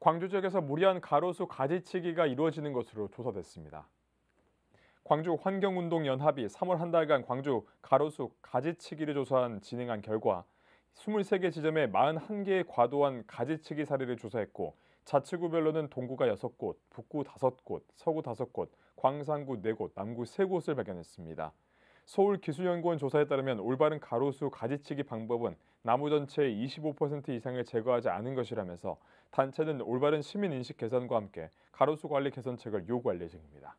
광주 지역에서 무리한 가로수 가지치기가 이루어지는 것으로 조사됐습니다. 광주 환경운동연합이 3월 한 달간 광주 가로수 가지치기를 조사한 진행한 결과 23개 지점에 41개의 과도한 가지치기 사례를 조사했고 자치구별로는 동구가 6곳, 북구 5곳, 서구 5곳, 광산구 4곳, 남구 3곳을 발견했습니다. 서울기술연구원 조사에 따르면 올바른 가로수 가지치기 방법은 나무 전체의 25% 이상을 제거하지 않은 것이라면서 단체는 올바른 시민 인식 개선과 함께 가로수 관리 개선책을 요구할 예정입니다.